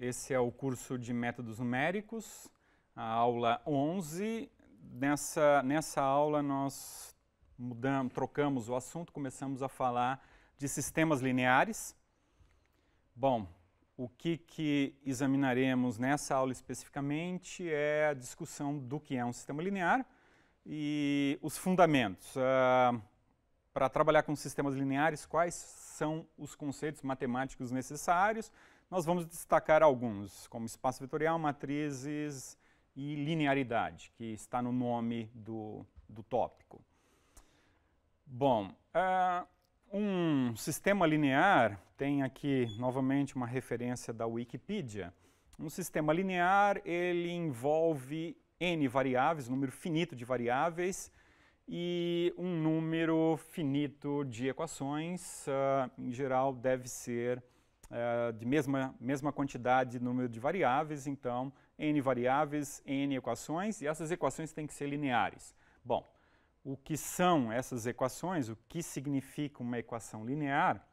Esse é o curso de métodos numéricos, a aula 11. Nessa, nessa aula nós mudamos, trocamos o assunto, começamos a falar de sistemas lineares. Bom, o que, que examinaremos nessa aula especificamente é a discussão do que é um sistema linear e os fundamentos. Uh, para trabalhar com sistemas lineares, quais são os conceitos matemáticos necessários? Nós vamos destacar alguns, como espaço vetorial, matrizes e linearidade, que está no nome do, do tópico. Bom, uh, um sistema linear tem aqui novamente uma referência da Wikipedia. Um sistema linear ele envolve n variáveis, um número finito de variáveis e um número finito de equações, uh, em geral deve ser é, de mesma, mesma quantidade de número de variáveis, então n variáveis, n equações, e essas equações têm que ser lineares. Bom, o que são essas equações, o que significa uma equação linear,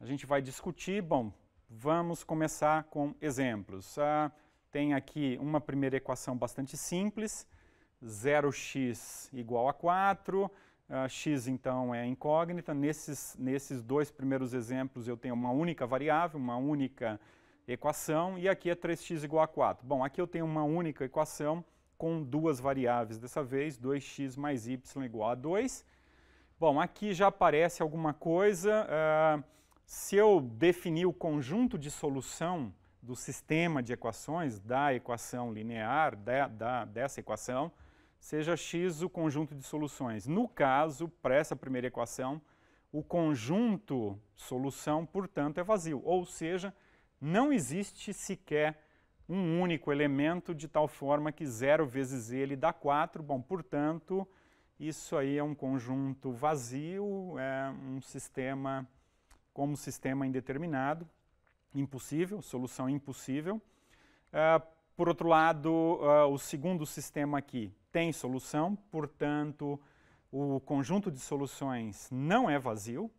a gente vai discutir. Bom, vamos começar com exemplos. Ah, tem aqui uma primeira equação bastante simples, 0x igual a 4, Uh, x, então, é incógnita. Nesses, nesses dois primeiros exemplos, eu tenho uma única variável, uma única equação, e aqui é 3x igual a 4. Bom, aqui eu tenho uma única equação com duas variáveis, dessa vez 2x mais y igual a 2. Bom, aqui já aparece alguma coisa. Uh, se eu definir o conjunto de solução do sistema de equações, da equação linear, da, da, dessa equação, seja x o conjunto de soluções. No caso, para essa primeira equação, o conjunto solução, portanto, é vazio, ou seja, não existe sequer um único elemento de tal forma que zero vezes ele dá 4. Bom, portanto, isso aí é um conjunto vazio, é um sistema como sistema indeterminado, impossível, solução impossível. Uh, por outro lado, uh, o segundo sistema aqui tem solução, portanto, o conjunto de soluções não é vazio.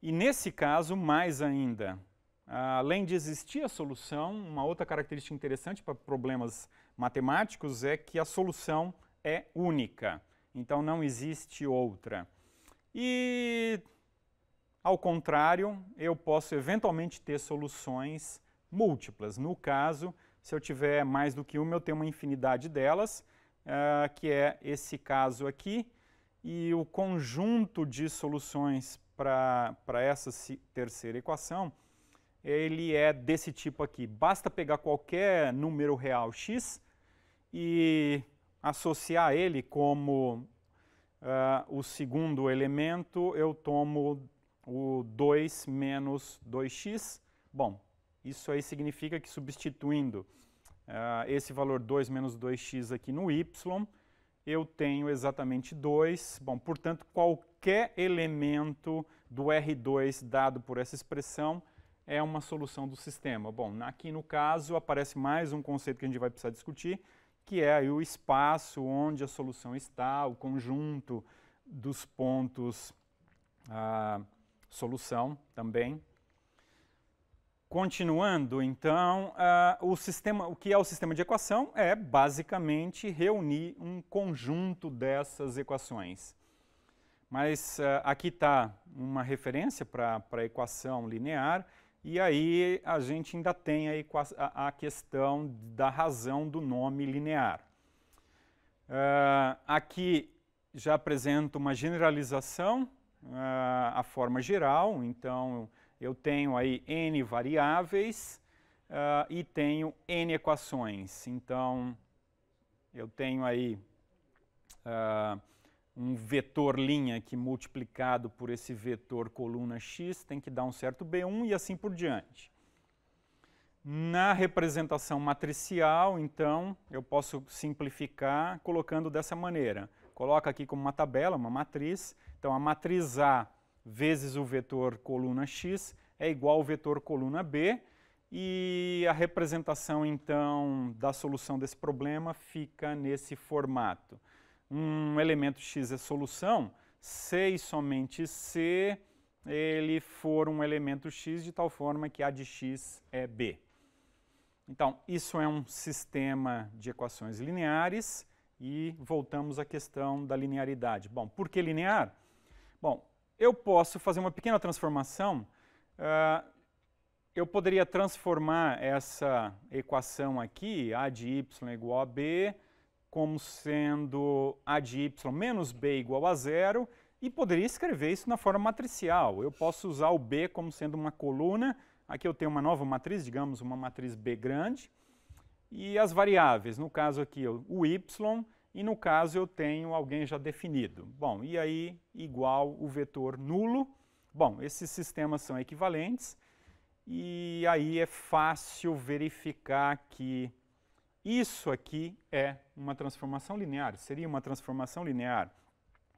E nesse caso, mais ainda, ah, além de existir a solução, uma outra característica interessante para problemas matemáticos é que a solução é única, então não existe outra. E, ao contrário, eu posso eventualmente ter soluções múltiplas. No caso, se eu tiver mais do que uma, eu tenho uma infinidade delas, uh, que é esse caso aqui. E o conjunto de soluções para essa terceira equação, ele é desse tipo aqui. Basta pegar qualquer número real x e associar ele como uh, o segundo elemento, eu tomo o 2 menos 2x. Bom, isso aí significa que substituindo uh, esse valor 2 menos 2x aqui no y, eu tenho exatamente 2. Bom, portanto, qualquer elemento do R2 dado por essa expressão é uma solução do sistema. Bom, aqui no caso aparece mais um conceito que a gente vai precisar discutir, que é aí o espaço onde a solução está, o conjunto dos pontos ah, solução também. Continuando, então, uh, o, sistema, o que é o sistema de equação é basicamente reunir um conjunto dessas equações. Mas uh, aqui está uma referência para a equação linear, e aí a gente ainda tem a, a, a questão da razão do nome linear. Uh, aqui já apresento uma generalização, eh, a forma geral, então eu tenho aí n variáveis uh, e tenho n equações. Então, eu tenho aí uh, um vetor linha que multiplicado por esse vetor coluna x tem que dar um certo b1 e assim por diante. Na representação matricial, então, eu posso simplificar colocando dessa maneira. Coloca aqui como uma tabela, uma matriz. Então, a matriz A vezes o vetor coluna x é igual ao vetor coluna b, e a representação, então, da solução desse problema fica nesse formato. Um elemento x é solução se e somente se ele for um elemento x de tal forma que a de x é b. Então, isso é um sistema de equações lineares e voltamos à questão da linearidade. Bom, por que linear? Bom, eu posso fazer uma pequena transformação. Uh, eu poderia transformar essa equação aqui, A de y igual a b, como sendo A de y menos b igual a zero, e poderia escrever isso na forma matricial. Eu posso usar o b como sendo uma coluna, aqui eu tenho uma nova matriz, digamos uma matriz b grande, e as variáveis, no caso aqui o y, e no caso eu tenho alguém já definido. Bom, e aí igual o vetor nulo. Bom, esses sistemas são equivalentes e aí é fácil verificar que isso aqui é uma transformação linear, seria uma transformação linear.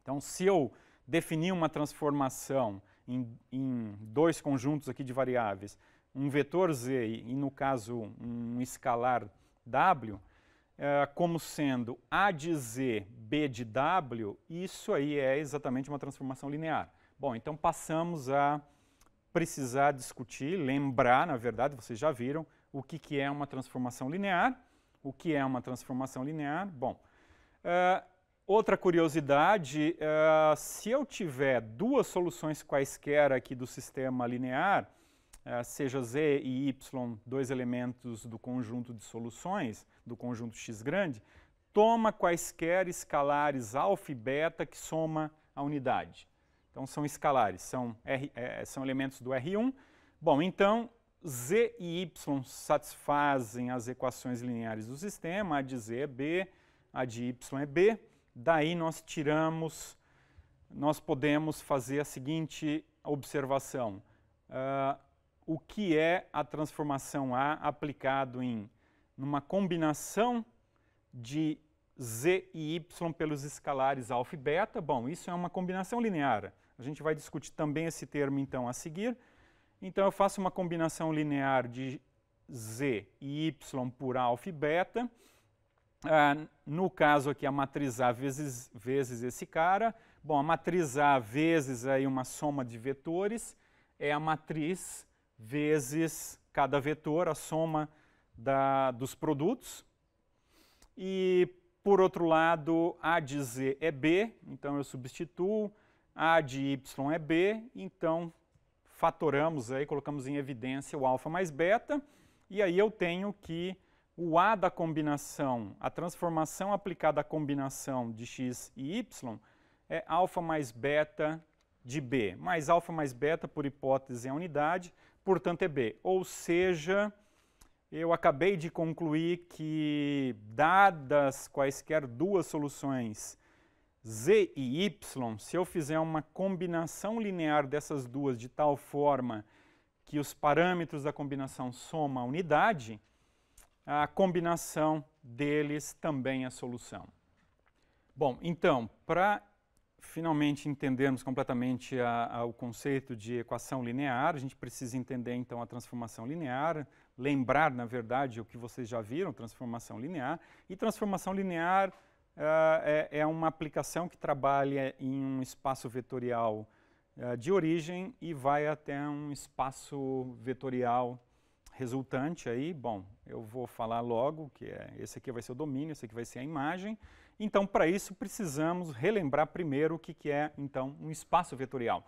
Então, se eu definir uma transformação em, em dois conjuntos aqui de variáveis, um vetor z e, no caso, um escalar w, é, como sendo A de Z, B de W, isso aí é exatamente uma transformação linear. Bom, então passamos a precisar discutir, lembrar, na verdade, vocês já viram, o que, que é uma transformação linear. O que é uma transformação linear? Bom, uh, outra curiosidade, uh, se eu tiver duas soluções quaisquer aqui do sistema linear, é, seja Z e Y, dois elementos do conjunto de soluções, do conjunto X grande, toma quaisquer escalares alfa e beta que soma a unidade. Então são escalares, são, R, é, são elementos do R1. Bom, então Z e Y satisfazem as equações lineares do sistema, a de Z é B, a de Y é B. Daí nós tiramos, nós podemos fazer a seguinte observação. Uh, o que é a transformação A aplicado em numa combinação de z e y pelos escalares alfa e beta. Bom, isso é uma combinação linear. A gente vai discutir também esse termo então a seguir. Então eu faço uma combinação linear de z e y por alfa e beta. Ah, no caso aqui a matriz A vezes, vezes esse cara. Bom, a matriz A vezes aí uma soma de vetores é a matriz vezes cada vetor, a soma da, dos produtos. E, por outro lado, A de Z é B, então eu substituo, A de Y é B, então fatoramos aí, colocamos em evidência o alfa mais beta, e aí eu tenho que o A da combinação, a transformação aplicada à combinação de x e y, é alfa mais beta de B, mais alfa mais beta, por hipótese, é a unidade, portanto é B. Ou seja, eu acabei de concluir que, dadas quaisquer duas soluções z e y, se eu fizer uma combinação linear dessas duas de tal forma que os parâmetros da combinação somam a unidade, a combinação deles também é solução. Bom, então, para finalmente entendermos completamente a, a, o conceito de equação linear, a gente precisa entender então a transformação linear, lembrar, na verdade, o que vocês já viram, transformação linear. E transformação linear uh, é, é, uma aplicação que trabalha em um espaço vetorial uh, de origem e vai até um espaço vetorial resultante aí. Bom, eu vou falar logo que é, esse aqui vai ser o domínio, esse aqui vai ser a imagem. Então, para isso, precisamos relembrar primeiro o que, que é, então, um espaço vetorial.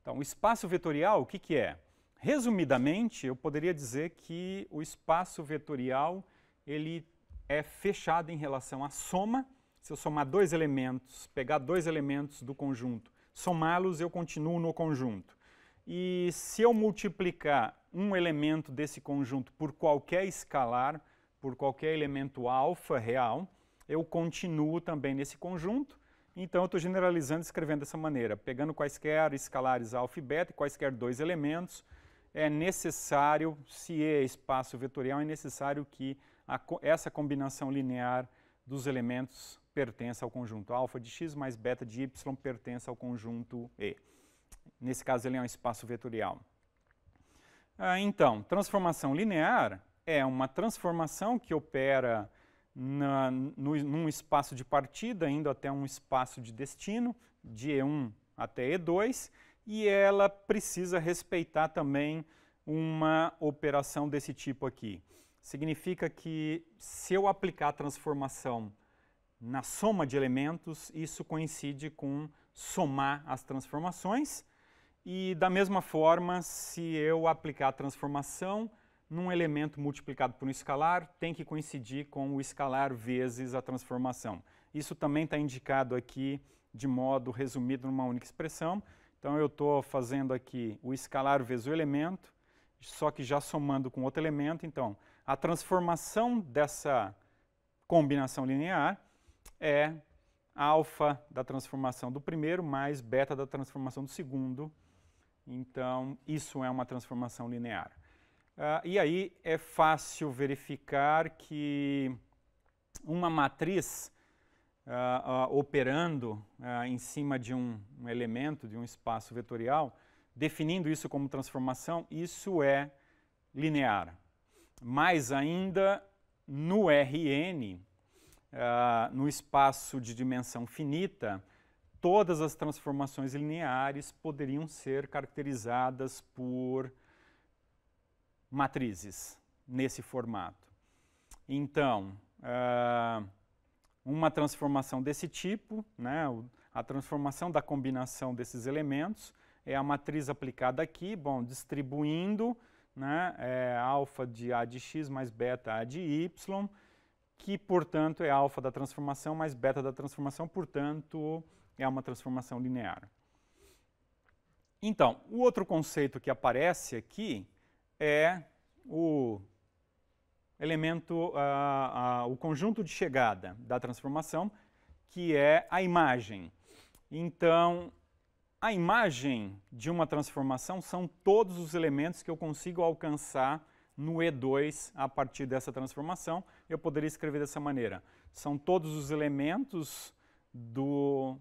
Então, o espaço vetorial, o que, que é? Resumidamente, eu poderia dizer que o espaço vetorial, ele é fechado em relação à soma. Se eu somar dois elementos, pegar dois elementos do conjunto, somá-los, eu continuo no conjunto. E se eu multiplicar um elemento desse conjunto por qualquer escalar, por qualquer elemento alfa real, eu continuo também nesse conjunto. Então, eu estou generalizando escrevendo dessa maneira, pegando quaisquer escalares alfa e beta e quaisquer dois elementos, é necessário, se é espaço vetorial, é necessário que a, essa combinação linear dos elementos pertença ao conjunto alfa de x mais beta de y pertence ao conjunto E. Nesse caso, ele é um espaço vetorial. Ah, então, transformação linear é uma transformação que opera na, no, num espaço de partida, indo até um espaço de destino, de E1 até E2, e ela precisa respeitar também uma operação desse tipo aqui. Significa que se eu aplicar a transformação na soma de elementos, isso coincide com somar as transformações. E da mesma forma, se eu aplicar a transformação num elemento multiplicado por um escalar, tem que coincidir com o escalar vezes a transformação. Isso também está indicado aqui de modo resumido numa única expressão. Então, eu estou fazendo aqui o escalar vezes o elemento, só que já somando com outro elemento. Então, a transformação dessa combinação linear é alfa da transformação do primeiro mais beta da transformação do segundo. Então, isso é uma transformação linear. Ah, e aí é fácil verificar que uma matriz ah, ah, operando ah, em cima de um, um, elemento, de um espaço vetorial, definindo isso como transformação, isso é linear. Mais ainda, no RN, ah, no espaço de dimensão finita, todas as transformações lineares poderiam ser caracterizadas por matrizes nesse formato. Então, ah, uma transformação desse tipo, né, a transformação da combinação desses elementos, é a matriz aplicada aqui, bom, distribuindo né, é alfa de A de x mais beta A de y, que, portanto, é alfa da transformação mais beta da transformação, portanto, é uma transformação linear. Então, o outro conceito que aparece aqui é o elemento, o conjunto de chegada da transformação, que é a imagem. Então, a imagem de uma transformação são todos os elementos que eu consigo alcançar no E2 a partir dessa transformação. Eu poderia escrever dessa maneira. São todos os elementos do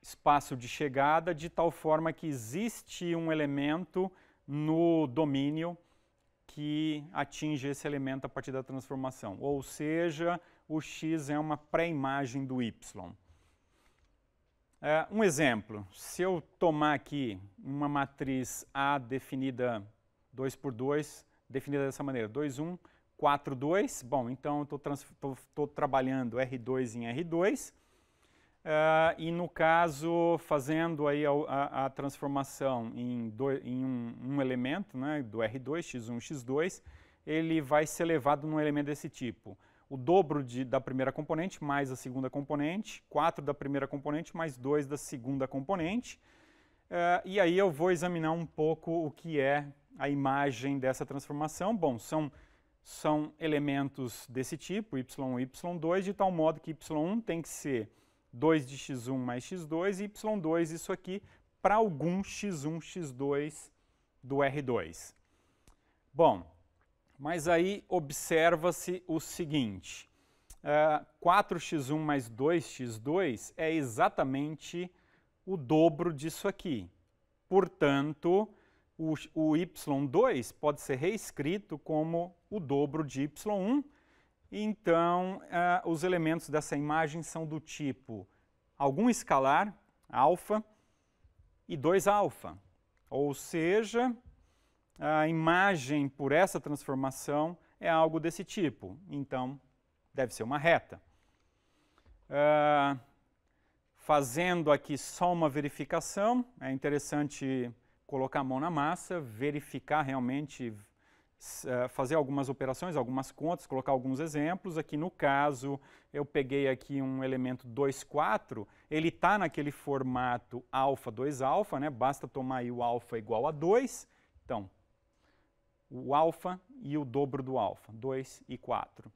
espaço de chegada de tal forma que existe um elemento no domínio que atinge esse elemento a partir da transformação. Ou seja, o x é uma pré-imagem do y. É, um exemplo, se eu tomar aqui uma matriz A definida 2 por 2, definida dessa maneira, 2, 1, 4, 2, bom, então eu estou trabalhando R2 em R2, Uh, e no caso, fazendo aí a, a, a transformação em, do, em um, um, elemento, né, do R2, X1, X2, ele vai ser elevado num elemento desse tipo. O dobro de, da primeira componente mais a segunda componente, 4 da primeira componente mais 2 da segunda componente. Uh, e aí eu vou examinar um pouco o que é a imagem dessa transformação. Bom, são são elementos desse tipo, y1 e y2, de tal modo que y1 tem que ser 2 de x1 mais x2 e y2, isso aqui, para algum x1, x2 do R2. Bom, mas aí observa-se o seguinte, é, uh, 4x1 mais 2x2 é exatamente o dobro disso aqui. Portanto, o, o y2 pode ser reescrito como o dobro de y1, então, uh, os elementos dessa imagem são do tipo algum escalar, alfa, e 2 alfa. Ou seja, a imagem por essa transformação é algo desse tipo. Então, deve ser uma reta. Uh, fazendo aqui só uma verificação, é interessante colocar a mão na massa, verificar realmente eh, fazer algumas operações, algumas contas, colocar alguns exemplos. Aqui no caso, eu peguei aqui um elemento 2,4, ele está naquele formato alfa 2 alfa, né? basta tomar aí o alfa igual a 2, então o alfa e o dobro do alfa, 2 e 4.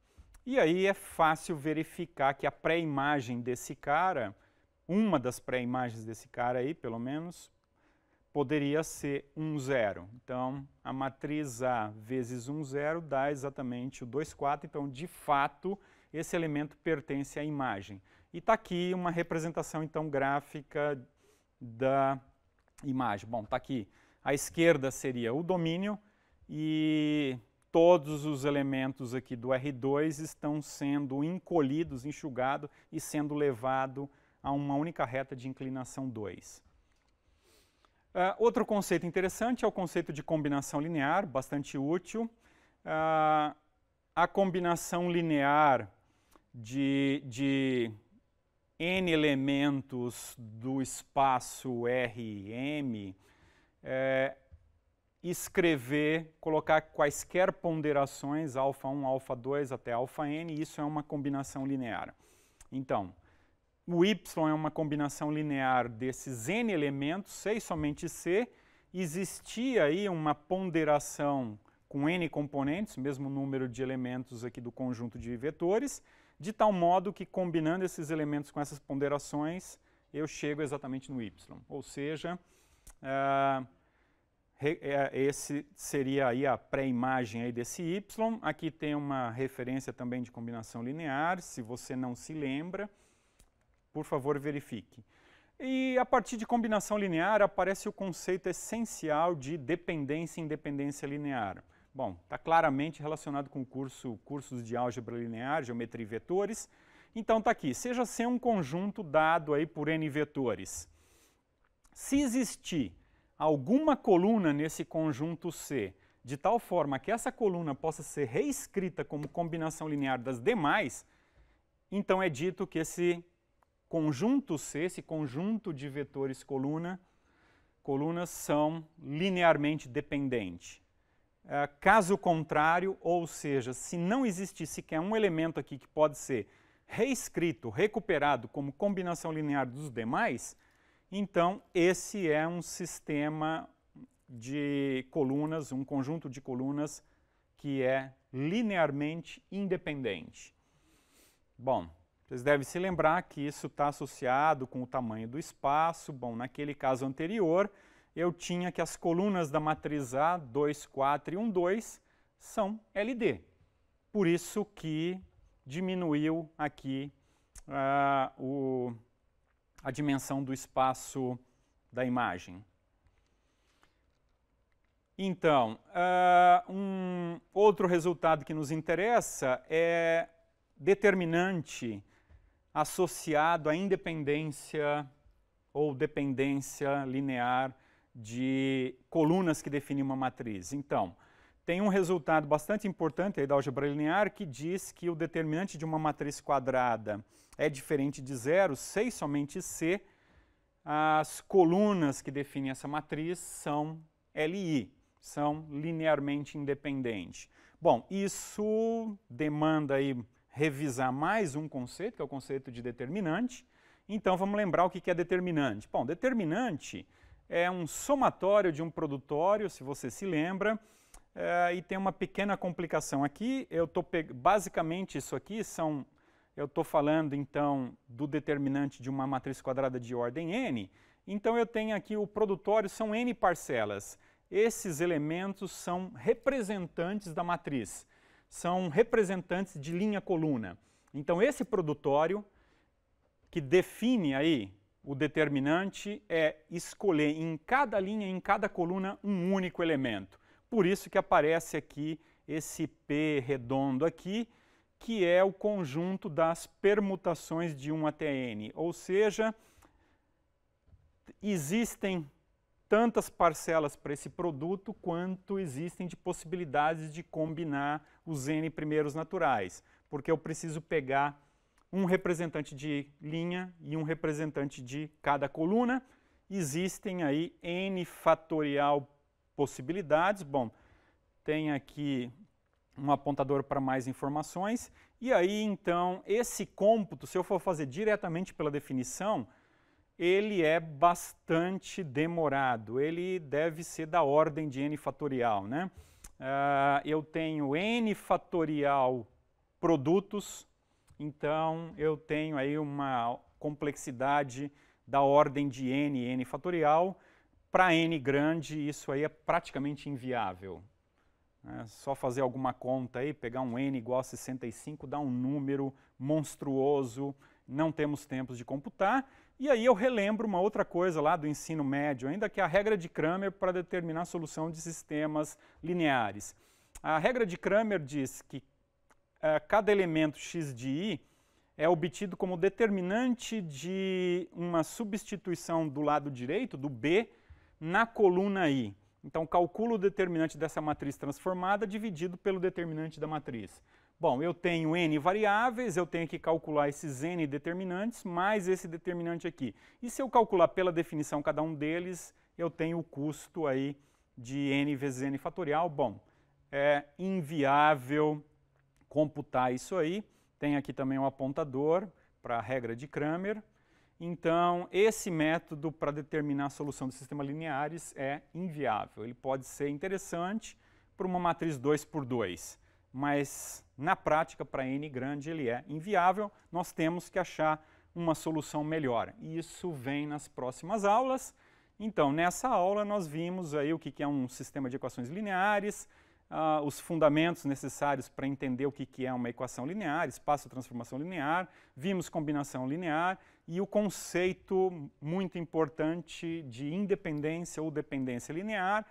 E aí é fácil verificar que a pré-imagem desse cara, uma das pré-imagens desse cara aí, pelo menos, poderia ser 1,0. um Então, a matriz A vezes 1,0 um dá exatamente o 2,4. Então, de fato, esse elemento pertence à imagem. E está aqui uma representação, então, gráfica da imagem. Bom, está aqui. À esquerda seria o domínio e todos os elementos aqui do R2 estão sendo encolhidos, enxugados e sendo levado a uma única reta de inclinação 2. Uh, outro conceito interessante é o conceito de combinação linear, bastante útil. Uh, a combinação linear de, de, n elementos do espaço R M é, escrever, colocar quaisquer ponderações, alfa 1, alfa 2 até alfa n, isso é uma combinação linear. Então, o y é uma combinação linear desses n elementos, sei somente c. Existia aí uma ponderação com n componentes, mesmo número de elementos aqui do conjunto de vetores, de tal modo que combinando esses elementos com essas ponderações, eu chego exatamente no y. Ou seja, uh, esse seria aí a pré-imagem aí desse y. Aqui tem uma referência também de combinação linear, se você não se lembra. Por favor, verifique. E a partir de combinação linear aparece o conceito essencial de dependência e independência linear. Bom, está claramente relacionado com curso cursos de álgebra linear, geometria e vetores. Então está aqui, seja C um conjunto dado aí por n vetores. Se existir alguma coluna nesse conjunto C, de tal forma que essa coluna possa ser reescrita como combinação linear das demais, então é dito que esse conjunto C, esse conjunto de vetores coluna, colunas são linearmente dependentes. Ah, caso contrário, ou seja, se não existe sequer um elemento aqui que pode ser reescrito, recuperado como combinação linear dos demais, então esse é um sistema de colunas, um conjunto de colunas que é linearmente independente. Bom, vocês devem se lembrar que isso está associado com o tamanho do espaço. Bom, naquele caso anterior, eu tinha que as colunas da matriz A, 2, 4 e 1, 2, são LD. Por isso que diminuiu aqui uh, o, a dimensão do espaço da imagem. Então, uh, um outro resultado que nos interessa é determinante associado à independência ou dependência linear de colunas que definem uma matriz. Então, tem um resultado bastante importante aí da álgebra linear que diz que o determinante de uma matriz quadrada é diferente de zero, e somente C, as colunas que definem essa matriz são LI, são linearmente independentes. Bom, isso demanda aí revisar mais um conceito, que é o conceito de determinante. Então vamos lembrar o que é determinante. Bom, determinante é um somatório de um produtório, se você se lembra, é, e tem uma pequena complicação aqui. Eu tô basicamente isso aqui são eu estou falando então do determinante de uma matriz quadrada de ordem n. Então eu tenho aqui o produtório são n parcelas. Esses elementos são representantes da matriz são representantes de linha coluna. Então, esse produtório que define aí o determinante é escolher em cada linha, em cada coluna, um único elemento. Por isso que aparece aqui esse P redondo aqui, que é o conjunto das permutações de 1 até n, ou seja, existem tantas parcelas para esse produto quanto existem de possibilidades de combinar os N primeiros naturais, porque eu preciso pegar um representante de linha e um representante de cada coluna. Existem aí N fatorial possibilidades. Bom, tem aqui um apontador para mais informações. E aí, então, esse cômputo, se eu for fazer diretamente pela definição, ele é bastante demorado, ele deve ser da ordem de n fatorial. Né? Uh, eu tenho n fatorial produtos, então eu tenho aí uma complexidade da ordem de n, n fatorial. Para n grande, isso aí é praticamente inviável. É só fazer alguma conta aí, pegar um n igual a 65, dá um número monstruoso, não temos tempos de computar. E aí eu relembro uma outra coisa lá do ensino médio, ainda que é a regra de Cramer para determinar a solução de sistemas lineares. A regra de Cramer diz que eh, cada elemento x de i é obtido como determinante de uma substituição do lado direito, do b, na coluna i. Então, calculo o determinante dessa matriz transformada dividido pelo determinante da matriz. Bom, eu tenho n variáveis, eu tenho que calcular esses n determinantes, mais esse determinante aqui. E se eu calcular pela definição cada um deles, eu tenho o custo aí de n vezes n fatorial. Bom, é inviável computar isso aí. Tem aqui também um apontador para a regra de Cramer. Então, esse método para determinar a solução do sistema lineares é inviável. Ele pode ser interessante para uma matriz 2 por 2, mas na prática, para N grande, ele é inviável. Nós temos que achar uma solução melhor. Isso vem nas próximas aulas. Então, nessa aula nós vimos aí o que é um sistema de equações lineares, uh, os fundamentos necessários para entender o que é uma equação linear, espaço transformação linear, vimos combinação linear e o conceito muito importante de independência ou dependência linear,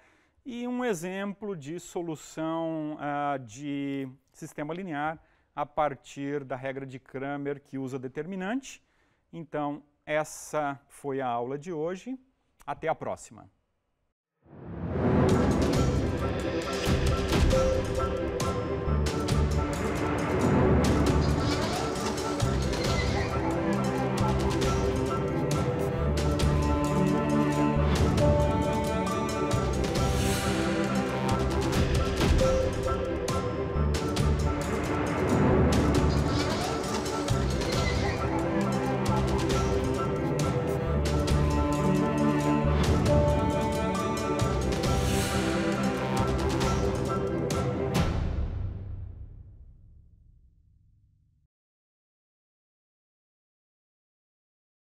e um exemplo de solução ah, de sistema linear a partir da regra de Cramer que usa determinante. Então, essa foi a aula de hoje. Até a próxima!